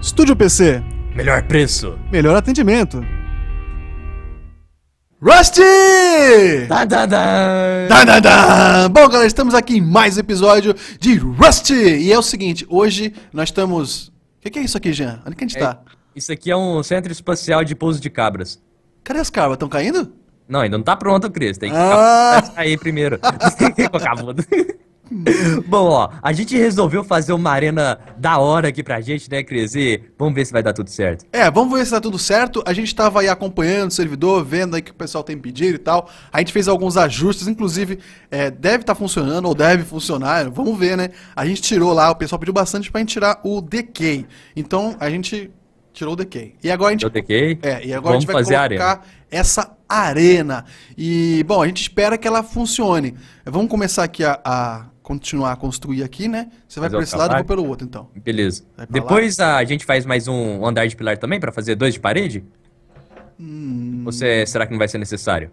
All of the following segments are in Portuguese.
Estúdio PC. Melhor preço. Melhor atendimento. Rusty! Da, da, da. Da, da, da. Bom, galera, estamos aqui em mais um episódio de Rusty. E é o seguinte, hoje nós estamos... O que, que, é isso aqui, Jean? Onde que a gente é, tá? Isso aqui é um centro espacial de pouso de cabras. Cadê as cabras? Estão caindo? Não, ainda não tá pronto, Cris. Tem que ah. sair primeiro. Bom, ó, a gente resolveu fazer uma arena da hora aqui pra gente, né, Cris? E vamos ver se vai dar tudo certo. É, vamos ver se dá tudo certo. A gente tava aí acompanhando o servidor, vendo aí o que o pessoal tem pedido e tal. A gente fez alguns ajustes, inclusive, é, deve estar tá funcionando ou deve funcionar, vamos ver, né? A gente tirou lá, o pessoal pediu bastante pra gente tirar o decay. Então, a gente tirou o decay. E agora a gente... Tirou o decay? É, e agora vamos a gente vai fazer colocar... A arena essa arena. E, bom, a gente espera que ela funcione. Vamos começar aqui a, a continuar a construir aqui, né? Você vai para esse lado e vou pelo outro, então. Beleza. Depois lá. a gente faz mais um andar de pilar também para fazer dois de parede? Hum... será que não vai ser necessário?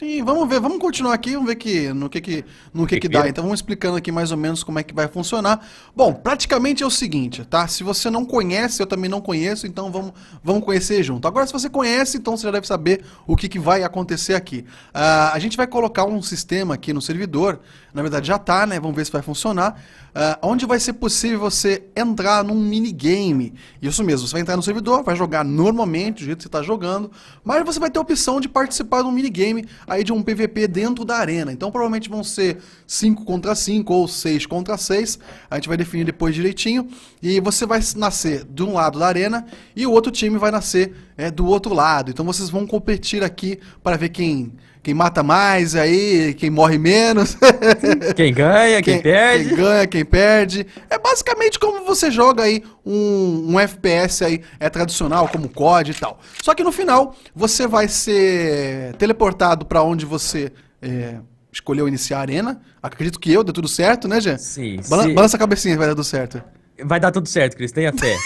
Sim, vamos ver, vamos continuar aqui, vamos ver que, no que, que, no que, que dá. Então vamos explicando aqui mais ou menos como é que vai funcionar. Bom, praticamente é o seguinte, tá? Se você não conhece, eu também não conheço, então vamos, vamos conhecer junto. Agora, se você conhece, então você já deve saber o que, que vai acontecer aqui. Uh, a gente vai colocar um sistema aqui no servidor na verdade já está, né? Vamos ver se vai funcionar. Uh, onde vai ser possível você entrar num minigame. Isso mesmo, você vai entrar no servidor, vai jogar normalmente, do jeito que você está jogando, mas você vai ter a opção de participar de um minigame aí de um PVP dentro da arena. Então provavelmente vão ser 5 contra 5 ou 6 contra 6. A gente vai definir depois direitinho. E você vai nascer de um lado da arena e o outro time vai nascer é, do outro lado. Então vocês vão competir aqui para ver quem, quem mata mais aí, quem morre menos. quem ganha, quem, quem, perde. Quem ganha, quem perde. É basicamente como você joga aí um, um FPS aí, é tradicional, como COD e tal. Só que no final, você vai ser teleportado para onde você... É, escolheu iniciar a arena. Acredito que eu, deu tudo certo, né, Jean? Sim. Balan sim. Balança a cabecinha, vai dar tudo certo. Vai dar tudo certo, Cris, tenha fé.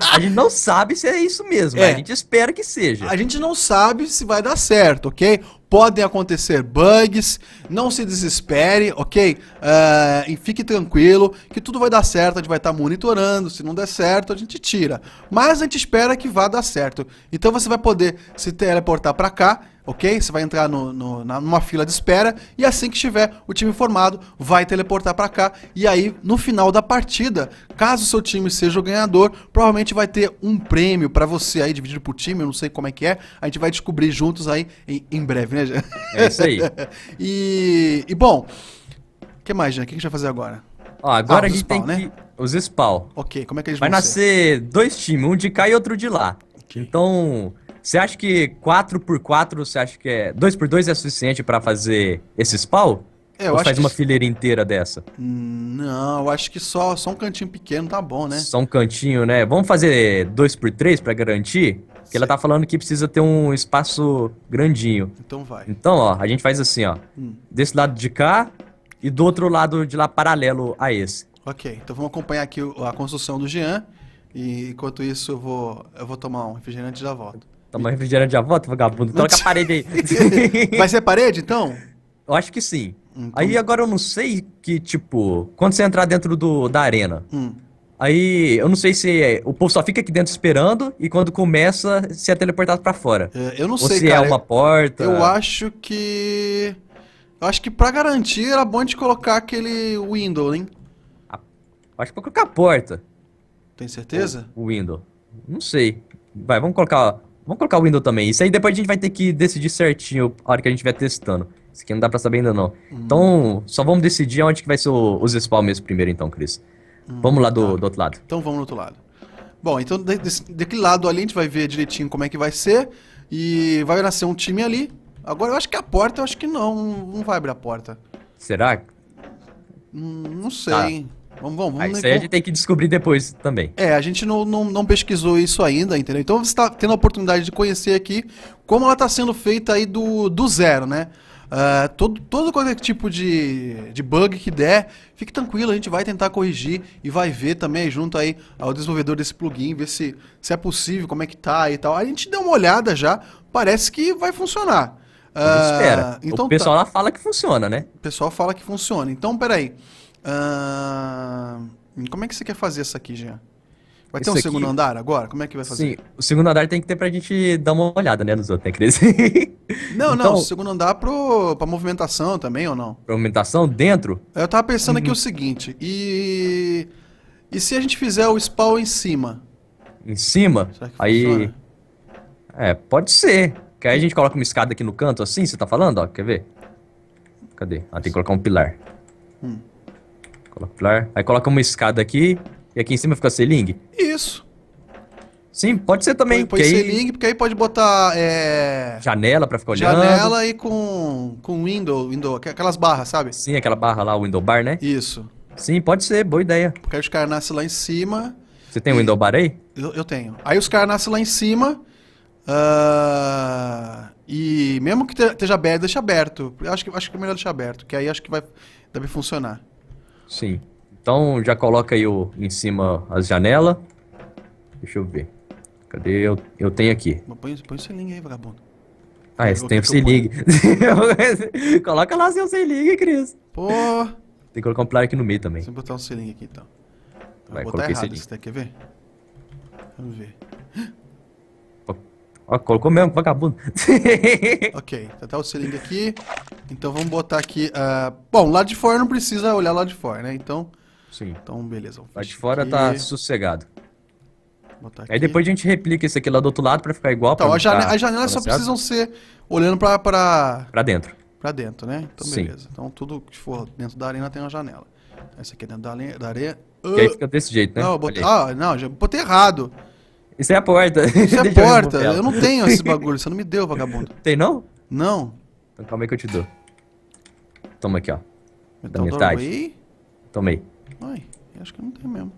a gente não sabe se é isso mesmo, é. a gente espera que seja. A gente não sabe se vai dar certo, ok? Podem acontecer bugs, não se desespere, ok? Uh, e fique tranquilo que tudo vai dar certo, a gente vai estar tá monitorando, se não der certo a gente tira. Mas a gente espera que vá dar certo. Então você vai poder se teleportar para cá ok? Você vai entrar no, no, na, numa fila de espera e assim que estiver o time formado, vai teleportar para cá. E aí, no final da partida, caso o seu time seja o ganhador, provavelmente vai ter um prêmio para você aí, dividido por time, eu não sei como é que é. A gente vai descobrir juntos aí em, em breve, né, É isso aí. e, e, bom, o que mais, Jean? O que a gente vai fazer agora? Ó, agora ah, a gente spawn, tem né? que... Né? Os spawn. Ok, como é que eles vai vão Vai nascer ser? dois times, um de cá e outro de lá. Okay. Então, você acha que 4x4, você acha que é. 2x2 é suficiente para fazer esses spawn? É, eu Ou acho faz que... uma fileira inteira dessa? Não, eu acho que só, só um cantinho pequeno tá bom, né? Só um cantinho, né? Vamos fazer 2x3 para garantir? Porque ela tá falando que precisa ter um espaço grandinho. Então vai. Então, ó, a gente faz assim, ó. Hum. Desse lado de cá e do outro lado de lá paralelo a esse. Ok, então vamos acompanhar aqui a construção do Jean. E enquanto isso, eu vou, eu vou tomar um refrigerante e já volto. Toma tá refrigerante de avó, vagabundo. Troca a parede aí. Vai ser parede, então? Eu acho que sim. Então... Aí agora eu não sei que, tipo, quando você entrar dentro do, da arena. Hum. Aí eu não sei se é, o povo só fica aqui dentro esperando e quando começa se é teleportado para fora. É, eu não Ou sei, se é cara, é uma porta. Eu acho que eu acho que para garantir era bom de colocar aquele window, hein? Ah, acho que pra colocar a porta. Tem certeza? O, o window. Não sei. Vai, vamos colocar Vamos colocar o Windows também. Isso aí depois a gente vai ter que decidir certinho a hora que a gente estiver testando. Isso aqui não dá pra saber ainda não. Hum. Então, só vamos decidir onde que vai ser o, os spawn mesmo primeiro então, Cris. Hum, vamos lá do, tá. do outro lado. Então vamos do outro lado. Bom, então desse, daquele lado ali a gente vai ver direitinho como é que vai ser. E vai nascer um time ali. Agora eu acho que a porta, eu acho que não. Não vai abrir a porta. Será? Hum, não tá. sei. Tá. Vamos, vamos, vamos ah, isso aí a gente tem que descobrir depois também. É, a gente não, não, não pesquisou isso ainda, entendeu? Então você está tendo a oportunidade de conhecer aqui como ela está sendo feita aí do, do zero, né? Uh, todo, todo qualquer tipo de, de bug que der, fique tranquilo, a gente vai tentar corrigir e vai ver também junto aí ao desenvolvedor desse plugin, ver se, se é possível, como é que tá e tal. A gente deu uma olhada já, parece que vai funcionar. Uh, espera. Ah, então, o pessoal tá. lá fala que funciona, né? O pessoal fala que funciona. Então, peraí. aí como é que você quer fazer essa aqui, Jean? Vai ter um aqui... segundo andar agora? Como é que vai fazer? Sim, o segundo andar tem que ter pra gente dar uma olhada, né, nos outros, né, Cris? não, então... não, o segundo andar pro, pra movimentação também, ou não? Pra movimentação dentro? Eu tava pensando aqui uhum. o seguinte, e... E se a gente fizer o spawn em cima? Em cima? Aí... Funciona? É, pode ser. Que aí a gente coloca uma escada aqui no canto, assim, você tá falando, ó, quer ver? Cadê? Ah, tem que colocar um pilar. Hum. Colar. Aí coloca uma escada aqui e aqui em cima fica seling? Isso. Sim, pode ser também. Põe, põe aí... porque aí pode botar. É... Janela pra ficar olhando. Janela e com, com window, window, aquelas barras, sabe? Sim, aquela barra lá, o window bar, né? Isso. Sim, pode ser, boa ideia. Porque aí os caras nascem lá em cima. Você tem o e... window bar aí? Eu, eu tenho. Aí os caras nascem lá em cima. Uh, e mesmo que esteja aberto, deixa aberto. Eu acho que, acho que é melhor deixar aberto, que aí acho que vai deve funcionar. Sim. Então já coloca aí o, em cima as janelas. Deixa eu ver. Cadê? Eu, eu tenho aqui. Põe, põe o selinho aí, vagabundo. Ah, esse tem tempo se coloca lá seu se Cris. Pô. Tem que colocar um player aqui no meio também. Deixa eu botar um selinho aqui então. Vai, botar errado, esse daqui, quer ver? Vamos ver. Ó, colocou mesmo, vagabundo. ok, tá, até tá o seringa aqui. Então vamos botar aqui. Uh... Bom, lá de fora não precisa olhar lá de fora, né? Então. Sim. Então, beleza. Lá de fora aqui. tá sossegado. Aí depois a gente replica isso aqui lá do outro lado pra ficar igual. Então, pra a jane as janelas só precisam ser olhando pra. Pra, pra dentro. Pra dentro, né? Então, beleza. Sim. Então, tudo que for dentro da arena tem uma janela. Essa aqui é dentro da, da areia. Uh, e aí fica desse jeito, né? Não, botei, ah, não, já botei errado. Isso é a porta. Isso é a porta. Eu, eu não tenho esse bagulho. Você não me deu, vagabundo. Tem não? Não. Então calma aí que eu te dou. Toma aqui, ó. Então, da metade. Tomei. Ai, acho que não tem mesmo.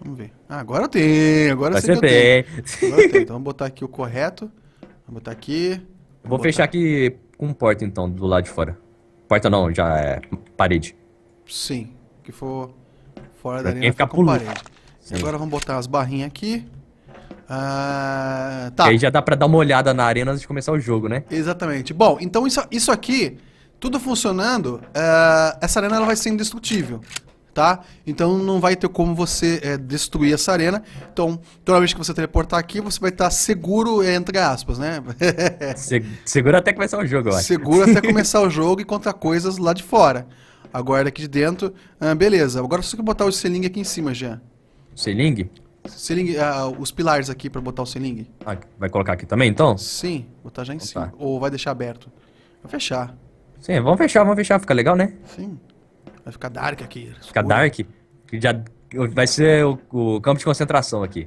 Vamos ver. Ah, agora tem. Agora Mas você tem. Agora tem. Então vamos botar aqui o correto. Vamos botar aqui. Vamos Vou botar. fechar aqui com porta então, do lado de fora. Porta não, já é parede. Sim. Que for fora da linha, fica com parede. E Agora vamos botar as barrinhas aqui. Ah, tá. E aí já dá para dar uma olhada na arena antes de começar o jogo, né? Exatamente. Bom, então isso, isso aqui, tudo funcionando, uh, essa arena ela vai ser indestrutível, tá? Então não vai ter como você é, destruir essa arena. Então, toda vez que você teleportar aqui, você vai estar seguro, eh, entre aspas, né? Se, seguro até começar o jogo, eu acho. Seguro até começar o jogo e contra coisas lá de fora. Agora aqui de dentro, ah, beleza. Agora só que botar o seling aqui em cima, já. Seling? Seringue, uh, ah, os pilares aqui para botar o selingue. Ah, vai colocar aqui também, então? Sim, botar já em então cima. Tá. Ou vai deixar aberto. Vai fechar. Sim, vamos fechar, vamos fechar. Fica legal, né? Sim. Vai ficar dark aqui. Fica dark? Já, vai ser o, o campo de concentração aqui.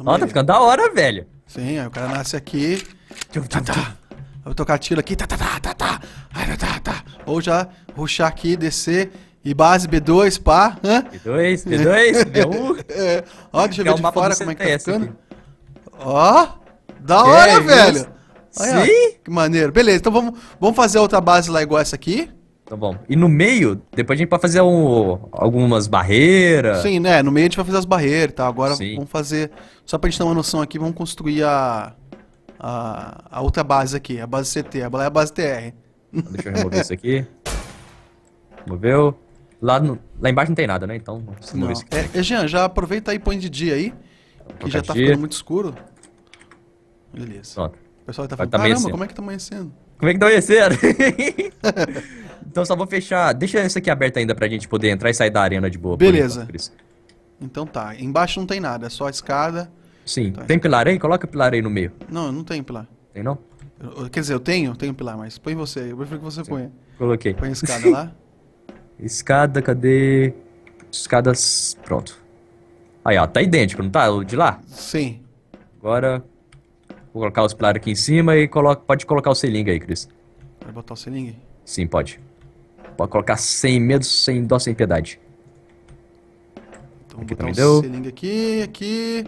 Ó, tá ficando da hora, velho. Sim, aí o cara nasce aqui. Tá, tá. Eu vou tocar tiro aqui. Tá, tá, tá, tá, tá. Tá, tá, tá. Ou já ruxar aqui, descer e base B2, pá. Hã? B2, B2, B1. Ó, deixa eu ver é de fora como é que tá ficando. Ó, da hora, é, velho. Sim. Que maneiro. Beleza, então vamos, vamos fazer outra base lá igual essa aqui. Tá bom. E no meio, depois a gente pode fazer um, algumas barreiras. Sim, né? No meio a gente vai fazer as barreiras tá? Agora Sim. vamos fazer. Só pra gente ter uma noção aqui, vamos construir a, a, a outra base aqui, a base CT. A, é a base TR. Deixa eu remover isso aqui. Removeu. Lá, no, lá embaixo não tem nada, né? Então, se não. É, é, Jean, já aproveita aí e põe de dia aí. Que já tá dia. ficando muito escuro. Beleza. Pronto. O pessoal tá falando, tá caramba, assim. como é que tá amanhecendo? Como é que tá amanhecendo? então só vou fechar. Deixa isso aqui aberto ainda pra gente poder entrar e sair da arena de boa. Beleza. Então tá. Embaixo não tem nada, é só a escada. Sim. Então, tem é pilar aí? Coloca pilar aí no meio. Não, não tem pilar. Tem não? Eu, quer dizer, eu tenho, tenho pilar, mas põe você. Eu prefiro que você Sim. ponha. Coloquei. Põe a escada lá. Escada, cadê? Escadas. Pronto. Aí, ó, tá idêntico, não tá? O de lá? Sim. Agora. Vou colocar os pilares aqui em cima e pode colocar o selinho aí, Cris. Vai botar o selinho? Sim, pode. Pode colocar sem medo, sem dó, sem piedade. Então aqui botar o deu. aqui, aqui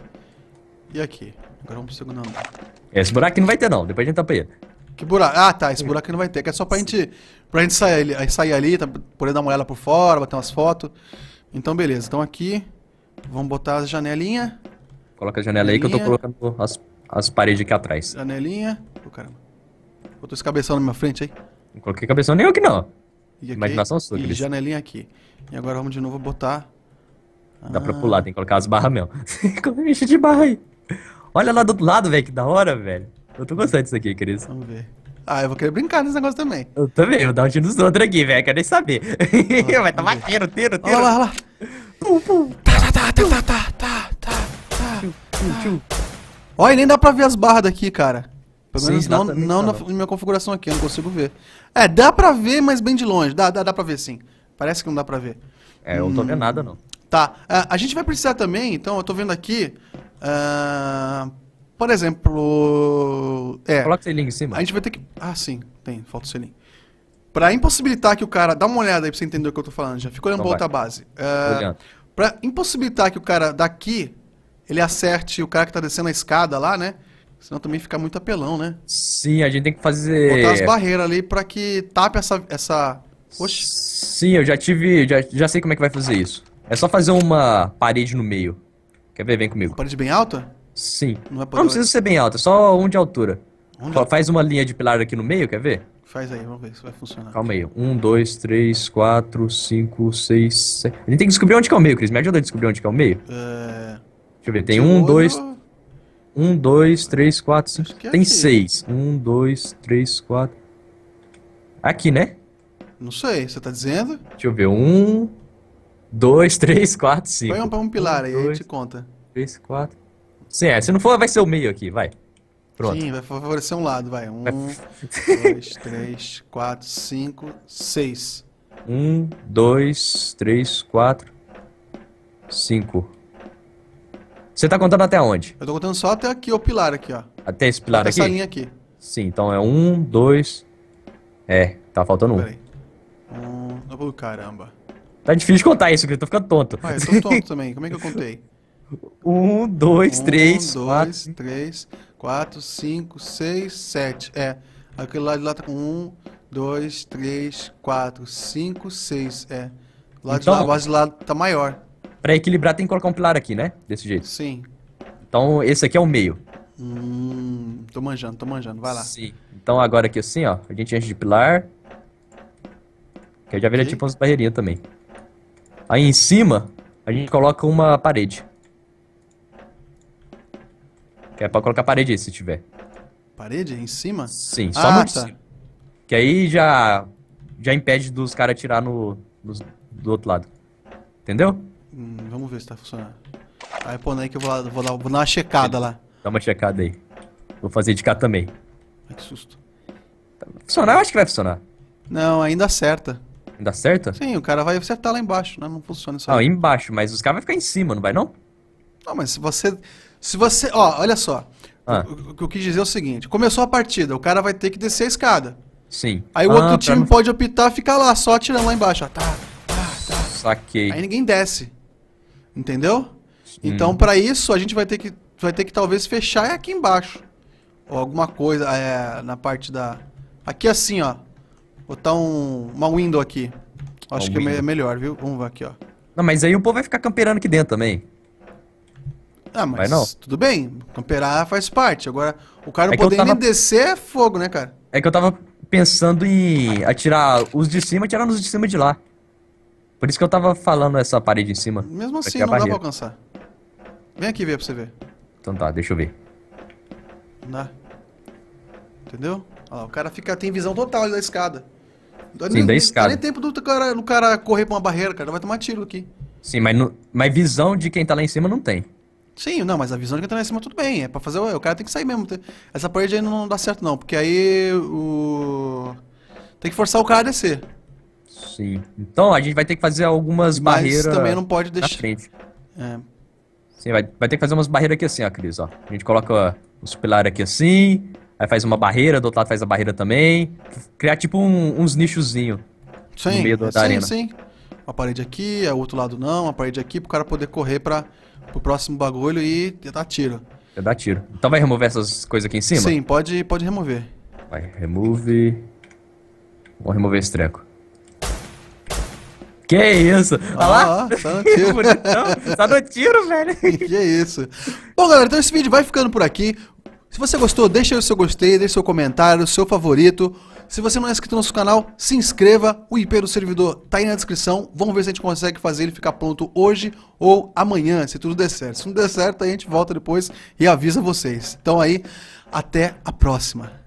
e aqui. Agora vamos pro segundo andar. Esse buraco aqui não vai ter não, depois a gente pra ele. Que buraco? Ah, tá. Esse buraco não vai ter. Que é só pra gente, pra gente sair, sair ali, tá, poder dar uma olhada por fora, bater umas fotos. Então, beleza. Então aqui, vamos botar as janelinhas. Coloca a janela aí que eu tô colocando as, as paredes aqui atrás. Janelinha. Ô, oh, caramba. Botou esse cabeção na minha frente aí. Não coloquei cabeção nenhum aqui, não. Aqui, Imaginação sua, E janelinha aqui. E agora vamos de novo botar... Dá ah. pra pular, tem que colocar as barras mesmo. É enche de barra aí. Olha lá do outro lado, velho, que da hora, velho. Eu tô gostando disso aqui, Cris. Vamos ver. Ah, eu vou querer brincar nesse negócio também. Eu também, vou dar um tiro nos outros aqui, velho. Quero nem saber. Ah, Vai tomar tiro, tiro, tiro. Olha lá, olha lá. Pum, pum. Tá, tá, tá, tá, tá, tá, tá, tá. tá. Olha, nem dá pra ver as barras daqui, cara. Pelo menos sim, não, não, tá na minha configuração aqui, eu não consigo ver. É, dá pra ver, mas bem de longe. Dá, dá, dá pra ver sim. Parece que não dá pra ver. É, eu não tô vendo nada, não. Hum, tá. É, a gente vai precisar também, então, eu tô vendo aqui. Uh por exemplo. É. Coloca o selinho em cima. A gente vai ter que. Ah, sim, tem, falta o selinho. Pra impossibilitar que o cara. Dá uma olhada aí pra você entender o que eu tô falando, já ficou olhando então pra outra base. Uh, pra impossibilitar que o cara daqui ele acerte o cara que tá descendo a escada lá, né? Senão também fica muito apelão, né? Sim, a gente tem que fazer. Botar as barreiras ali pra que tape essa. essa... Oxe. Sim, eu já tive. Já, já sei como é que vai fazer isso. É só fazer uma parede no meio. Quer ver? Vem comigo. Uma parede bem alta? Sim. Não, é não precisa ser bem alta, só um de altura. Um de Faz altura. uma linha de pilar aqui no meio, quer ver? Faz aí, vamos ver se vai funcionar. Calma aí. Um, dois, três, quatro, cinco, seis, sete. A gente tem que descobrir onde que é o meio, Cris. Me ajuda a descobrir onde que é o meio. É... Deixa eu ver. Tem de um, olho... dois. Um, dois, três, quatro, cinco. É tem aqui. seis. Um, dois, três, quatro. Aqui, né? Não sei, você tá dizendo? Deixa eu ver. Um, dois, três, quatro, cinco. Põe um, põe um pilar um, aí, dois, aí te conta. Três, quatro. Sim, é. Se não for, vai ser o meio aqui, vai. Pronto. Sim, vai favorecer um lado, vai. Um, dois, três, quatro, cinco, seis. Um, dois, três, quatro, cinco. Você tá contando até onde? Eu tô contando só até aqui, o pilar aqui, ó. Até esse pilar até aqui? essa linha aqui. Sim, então é um, dois... É, tá faltando um. Peraí. Um... Oh, caramba. Tá difícil de contar isso, eu tô ficando tonto. Ah, eu tô tonto também. Como é que eu contei? Um, dois, um, três. dois, quatro. três, quatro, cinco, seis, sete. É. Aquele lado de lá tá com um, dois, três, quatro, cinco, seis. É. lado então, de lá, a base de lá tá maior. Pra equilibrar tem que colocar um pilar aqui, né? Desse jeito. Sim. Então esse aqui é o meio. Hum, tô manjando, tô manjando, vai lá. Sim. Então agora aqui assim, ó, a gente enche de pilar. Que já vejo okay. tipo umas barreirinhas também. Aí em cima, a gente coloca uma parede. Que é pra colocar parede aí, se tiver. Parede? Em cima? Sim, só ah, tá. Que aí já, já impede dos caras atirar no, do outro lado. Entendeu? Hum, vamos ver se tá funcionando. Aí põe aí né, que eu vou, vou, dar, vou dar uma checada lá. Dá uma checada aí. Vou fazer de cá também. Ai, que susto. Tá funcionar, eu acho que vai funcionar. Não, ainda acerta. Ainda acerta? Sim, o cara vai acertar lá embaixo, né? Não funciona isso aí. Não, embaixo, mas os caras vão ficar em cima, não vai não? Não, mas se você se você. Ó, olha só. Ah. O que eu quis dizer é o seguinte: começou a partida, o cara vai ter que descer a escada. Sim. Aí o ah, outro tá. time pode optar ficar lá, só atirando lá embaixo. Ó, tá, tá, tá. Saquei. Aí ninguém desce. Entendeu? Sim. Então, para isso, a gente vai ter que. Vai ter que talvez fechar é aqui embaixo. Ou alguma coisa é, na parte da. Aqui assim, ó. Botar um, uma window aqui. Acho um que é window. é melhor, viu? Vamos ver aqui, ó. Não, mas aí o povo vai ficar camperando aqui dentro também. Ah, mas, mas não. tudo bem, camperar faz parte. Agora, o cara não é podendo tava... descer é fogo, né, cara? É que eu tava pensando em atirar os de cima e atirar nos de cima de lá. Por isso que eu tava falando essa parede em cima. Mesmo assim, não dá pra alcançar. Vem aqui ver pra você ver. Então tá, deixa eu ver. Não dá. Entendeu? Olha lá, o cara fica, tem visão total da escada. Sim, nem, da escada. Dá nem tempo do cara, do cara correr pra uma barreira, cara. Vai tomar tiro aqui. Sim, mas, no, mas visão de quem tá lá em cima não tem. Sim, não, mas a visão de quem tá lá em cima tudo bem. É pra fazer. O é, cara tem que sair mesmo. Tá? Essa parede aí não dá certo, não, porque aí o. Tem que forçar o cara a descer. Sim. Então a gente vai ter que fazer algumas mas barreiras. também não pode deixar. Na frente. É. Sim, vai, vai ter que fazer umas barreiras aqui assim, ó, Cris, ó. A gente coloca os pilares aqui assim, aí faz uma barreira, do outro lado faz a barreira também. Criar tipo um, uns nichozinho sim, no meio da sim, arena. Sim, sim. Uma parede aqui, o outro lado não, uma parede aqui, pro cara poder correr pra pro próximo bagulho e dar tiro. dar tiro. Então vai remover essas coisas aqui em cima? Sim, pode, pode remover. Vai, remove. Vou remover esse treco. Que isso? Olha tá ah, lá. Tá no tiro. Bonitão. Tá no tiro, velho. Que isso. Bom, galera, então esse vídeo vai ficando por aqui. Se você gostou, deixa o seu gostei, deixa o seu comentário, o seu favorito. Se você não é inscrito no nosso canal, se inscreva. O IP do servidor tá aí na descrição. Vamos ver se a gente consegue fazer ele ficar pronto hoje ou amanhã, se tudo der certo. Se não der certo, a gente volta depois e avisa vocês. Então aí, até a próxima.